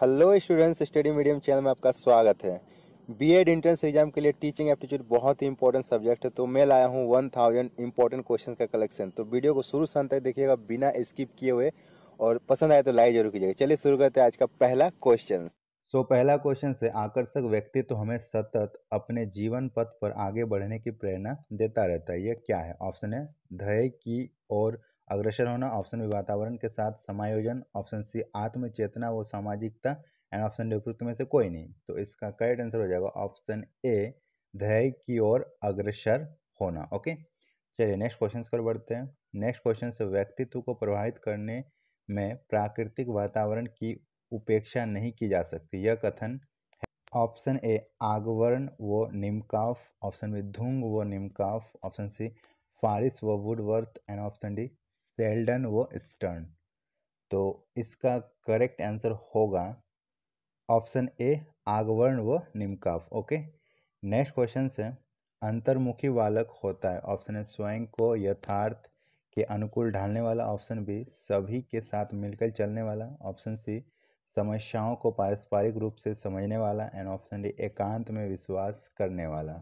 hello students study medium channel में आपका स्वागत है बीएड एंट्रेंस एग्जाम के लिए टीचिंग एप्टीट्यूड बहुत ही इंपॉर्टेंट सब्जेक्ट है तो मैं लाया हूँ वन थाउजेंड इंपॉर्टेंट क्वेश्चन का कलेक्शन तो वीडियो को शुरू से अंत तक देखिएगा बिना स्किप किए हुए और पसंद आए तो लाइक जरूर कीजिएगा चलिए शुरू करते हैं आज का पहला क्वेश्चन सो so, पहला क्वेश्चन से आकर्षक व्यक्तित्व तो हमें सतत अपने जीवन पथ पर आगे बढ़ने की प्रेरणा देता रहता है यह क्या है ऑप्शन है धय की और अग्रसर होना ऑप्शन बी वातावरण के साथ समायोजन ऑप्शन सी आत्म चेतना व सामाजिकता एंड ऑप्शन डी उपयुक्त में से कोई नहीं तो इसका करेक्ट आंसर हो जाएगा ऑप्शन ए धैर्य की ओर अग्रसर होना ओके चलिए नेक्स्ट क्वेश्चन पर बढ़ते हैं नेक्स्ट क्वेश्चन से व्यक्तित्व को प्रभावित करने में प्राकृतिक वातावरण की उपेक्षा नहीं की जा सकती यह कथन ऑप्शन ए आगवर्ण व निमकाफ ऑप्शन बी धुंग व निमकाफ ऑप्शन सी फारिस व Woodworth and option D Sheldon व स्टर्न तो इसका करेक्ट आंसर होगा ऑप्शन ए आगवर्ण व निमकाफ ओके नेक्स्ट क्वेश्चन से अंतर्मुखी बालक होता है ऑप्शन ए स्वयं को यथार्थ के अनुकूल ढालने वाला ऑप्शन बी सभी के साथ मिलकर चलने वाला ऑप्शन सी समस्याओं को पारस्परिक रूप से समझने वाला एंड ऑप्शन डी एकांत में विश्वास करने वाला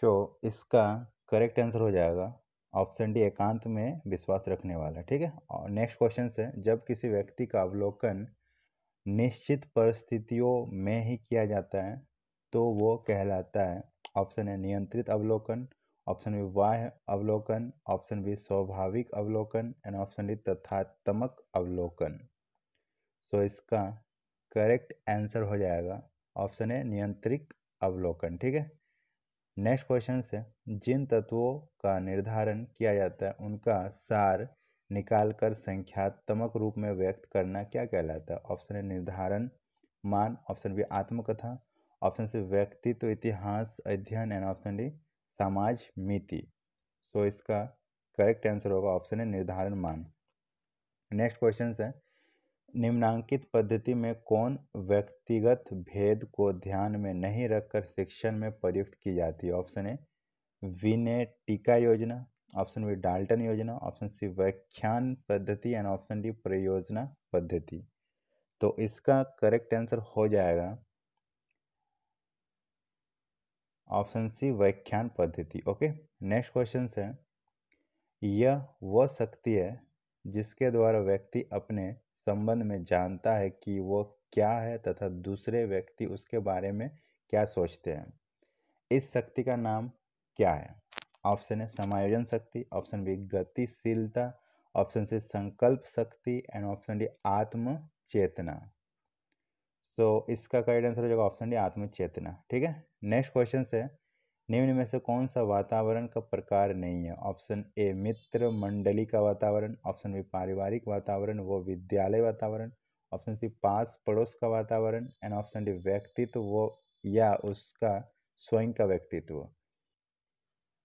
सो so, इसका करेक्ट आंसर हो जाएगा ऑप्शन डी एकांत में विश्वास रखने वाला ठीक है और नेक्स्ट क्वेश्चन है जब किसी व्यक्ति का अवलोकन निश्चित परिस्थितियों में ही किया जाता है तो वो कहलाता है ऑप्शन है नियंत्रित अवलोकन ऑप्शन बी वाह अवलोकन ऑप्शन बी स्वाभाविक अवलोकन एंड ऑप्शन डी तथात्मक अवलोकन सो so, इसका करेक्ट आंसर हो जाएगा ऑप्शन है नियंत्रित अवलोकन ठीक है नेक्स्ट क्वेश्चन से जिन तत्वों का निर्धारण किया जाता है उनका सार निकाल कर संख्यात्मक रूप में व्यक्त करना क्या कहलाता है ऑप्शन ए निर्धारण मान ऑप्शन बी आत्मकथा ऑप्शन सी व्यक्तित्व इतिहास अध्ययन एंड ऑप्शन डी समाज मिति सो इसका करेक्ट आंसर होगा ऑप्शन ए निर्धारण मान नेक्स्ट क्वेश्चन है निम्नांकित पद्धति में कौन व्यक्तिगत भेद को ध्यान में नहीं रखकर शिक्षण में प्रयुक्त की जाती है ऑप्शन ए विनय टीका योजना ऑप्शन बी डाल्टन योजना ऑप्शन सी व्याख्यान पद्धति एंड ऑप्शन डी प्रयोजना पद्धति तो इसका करेक्ट आंसर हो जाएगा ऑप्शन सी व्याख्यान पद्धति ओके नेक्स्ट क्वेश्चन है यह वह शक्ति है जिसके द्वारा व्यक्ति अपने संबंध में जानता है कि वो क्या है तथा दूसरे व्यक्ति उसके बारे में क्या सोचते हैं इस शक्ति का नाम क्या है ऑप्शन है समायोजन शक्ति ऑप्शन बी गतिशीलता ऑप्शन सी संकल्प शक्ति एंड ऑप्शन डी आत्म चेतना सो so, इसका करेक्ट आंसर हो जाएगा ऑप्शन डी आत्म चेतना ठीक है नेक्स्ट क्वेश्चन है निम्न में से कौन सा वातावरण का प्रकार नहीं है ऑप्शन ए मित्र मंडली का वातावरण ऑप्शन बी पारिवारिक वातावरण वो विद्यालय वातावरण ऑप्शन सी पास पड़ोस का वातावरण एंड ऑप्शन डी व्यक्तित्व वो या उसका स्वयं का व्यक्तित्व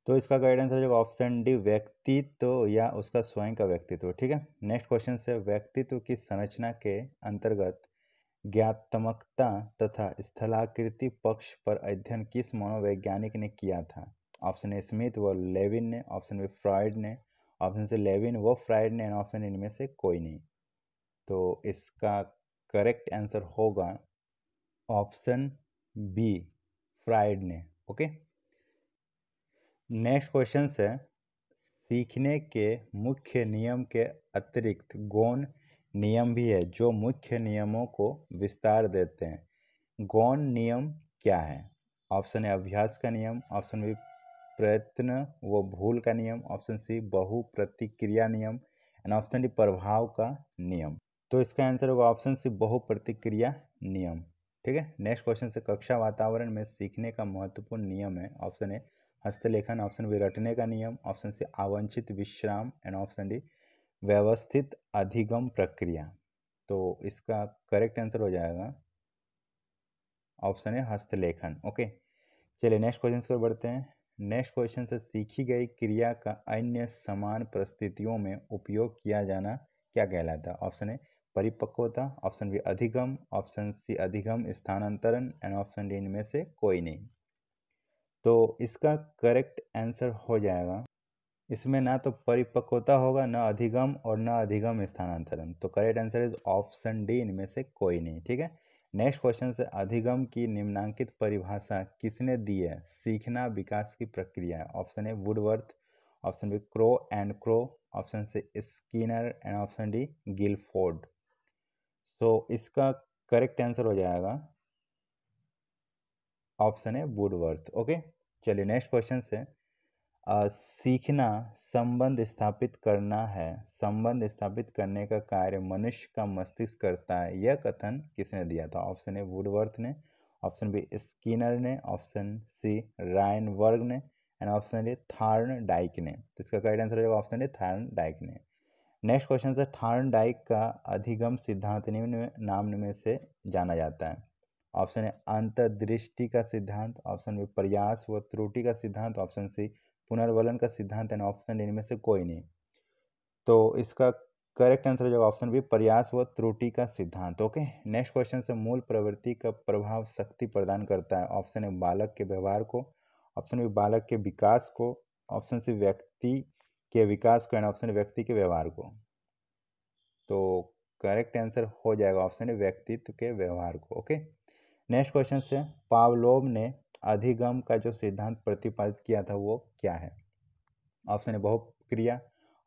तो इसका गाइड आंसर जाएगा ऑप्शन डी व्यक्तित्व या उसका स्वयं का व्यक्तित्व ठीक है नेक्स्ट क्वेश्चन से व्यक्तित्व की संरचना के अंतर्गत ज्ञातमकता तथा स्थलाकृति पक्ष पर अध्ययन किस मनोवैज्ञानिक ने किया था ऑप्शन ए स्मिथ व लेविन ने ऑप्शन बी फ्रायड ने ऑप्शन सी लेविन व फ्रायड ने एंड ऑप्शन इनमें से कोई नहीं तो इसका करेक्ट आंसर होगा ऑप्शन बी फ्राइड ने ओके नेक्स्ट क्वेश्चन है सीखने के मुख्य नियम के अतिरिक्त गौन नियम भी है जो मुख्य नियमों को विस्तार देते हैं गौन नियम क्या है ऑप्शन ए अभ्यास का नियम ऑप्शन बी प्रयत्न व भूल का नियम ऑप्शन सी बहु प्रतिक्रिया नियम एंड ऑप्शन डी प्रभाव का नियम तो इसका आंसर होगा ऑप्शन सी बहु प्रतिक्रिया नियम ठीक है नेक्स्ट क्वेश्चन से कक्षा वातावरण में सीखने का महत्वपूर्ण नियम है ऑप्शन ए हस्तलेखन ऑप्शन बी रटने का नियम ऑप्शन सी आवंछित विश्राम एंड ऑप्शन डी व्यवस्थित अधिगम प्रक्रिया तो इसका करेक्ट आंसर हो जाएगा ऑप्शन है हस्तलेखन ओके चलिए नेक्स्ट क्वेश्चन पर बढ़ते हैं नेक्स्ट क्वेश्चन से सीखी गई क्रिया का अन्य समान परिस्थितियों में उपयोग किया जाना क्या कहलाता है ऑप्शन है परिपक्वता ऑप्शन बी अधिगम ऑप्शन सी अधिगम स्थानांतरण एंड ऑप्शन डी इनमें से कोई नहीं तो इसका करेक्ट आंसर हो जाएगा इसमें ना तो परिपक्वता होगा ना अधिगम और ना अधिगम स्थानांतरण तो correct answer is option D इनमें से कोई नहीं ठीक है नेक्स्ट क्वेश्चन से अधिगम की निम्नांकित परिभाषा किसने दी है सीखना विकास की प्रक्रिया है option A Woodworth option B Crow and Crow option C Skinner and option D Guilford so इसका करेक्ट आंसर हो जाएगा ऑप्शन है वुडवर्थ ओके चलिए नेक्स्ट क्वेश्चन से सीखना संबंध स्थापित करना है संबंध स्थापित करने का कार्य मनुष्य का मस्तिष्क करता है यह कथन किसने दिया था ऑप्शन ए वुडवर्थ ने ऑप्शन बी स्किनर ने ऑप्शन सी रायन वर्ग ने and option A Thorndike ने तो इसका करेक्ट आंसर हो जाएगा ऑप्शन ए थार्न डाइक ने next question sir Thorndike का अधिगम सिद्धांत निम्न नाम में से जाना जाता है ऑप्शन है अंतर्दृष्टि का सिद्धांत ऑप्शन बी प्रयास व त्रुटि का सिद्धांत ऑप्शन सी पुनर्वलन का सिद्धांत एंड ऑप्शन इनमें से कोई नहीं तो इसका करेक्ट आंसर हो जाएगा ऑप्शन बी प्रयास व त्रुटि का सिद्धांत ओके नेक्स्ट क्वेश्चन से मूल प्रवृत्ति का प्रभाव शक्ति प्रदान करता है ऑप्शन ए बालक के व्यवहार को ऑप्शन बी बालक के विकास को ऑप्शन सी व्यक्ति के विकास को एंड ऑप्शन व्यक्ति के व्यवहार को तो करेक्ट आंसर हो जाएगा ऑप्शन व्यक्तित्व के व्यवहार को ओके नेक्स्ट क्वेश्चन से पावलोव ने अधिगम का जो सिद्धांत प्रतिपादित किया था वो क्या है ऑप्शन है क्रिया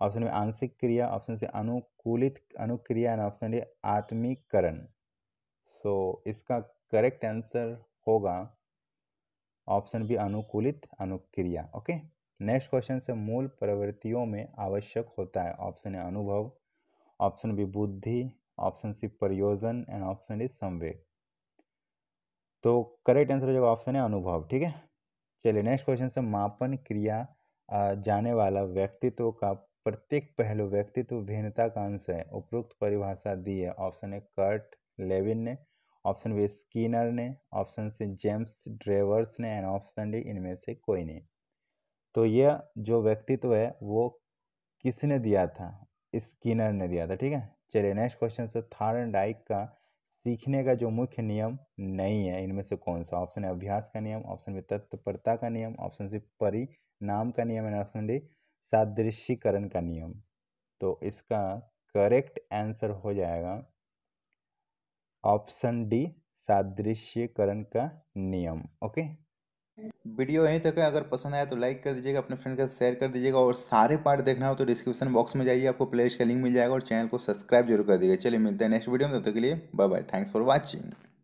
ऑप्शन में आंशिक क्रिया ऑप्शन से अनुकूलित अनुक्रिया एंड ऑप्शन डी आत्मीकरण सो इसका करेक्ट आंसर होगा ऑप्शन बी अनुकूलित अनुक्रिया ओके नेक्स्ट क्वेश्चन से मूल प्रवृत्तियों में आवश्यक होता है ऑप्शन ए अनुभव ऑप्शन बी बुद्धि ऑप्शन सी प्रयोजन एंड ऑप्शन डी संवेग तो करेक्ट आंसर हो जाएगा ऑप्शन है अनुभव ठीक है चलिए नेक्स्ट क्वेश्चन से मापन क्रिया जाने वाला व्यक्तित्व का प्रत्येक पहलू व्यक्तित्व भिन्नता का अंश है उपरोक्त परिभाषा दी है ऑप्शन ए कर्ट लेविन ने ऑप्शन बी स्कीनर ने ऑप्शन सी जेम्स ड्रेवर्स ने एंड ऑप्शन डी इनमें से कोई नहीं तो यह जो व्यक्तित्व है वो किसने दिया था स्कीनर ने दिया था ठीक है चलिए नेक्स्ट क्वेश्चन से थारन डाइक का सीखने का जो मुख्य नियम नहीं है इनमें से कौन सा ऑप्शन है अभ्यास का नियम ऑप्शन बी तत्परता का नियम ऑप्शन सी परिणाम का नियम एंड ऑप्शन डी सादृश्यकरण का नियम तो इसका करेक्ट आंसर हो जाएगा ऑप्शन डी सादृश्यकरण का नियम ओके वीडियो यहीं तक है अगर पसंद आया तो लाइक कर दीजिएगा अपने फ्रेंड के साथ शेयर कर दीजिएगा और सारे पार्ट देखना हो तो डिस्क्रिप्शन बॉक्स में जाइए आपको प्लेलिस्ट का लिंक मिल जाएगा और चैनल को सब्सक्राइब जरूर कर दीजिएगा चलिए मिलते हैं नेक्स्ट वीडियो में तब तो तक के लिए bye bye thanks for watching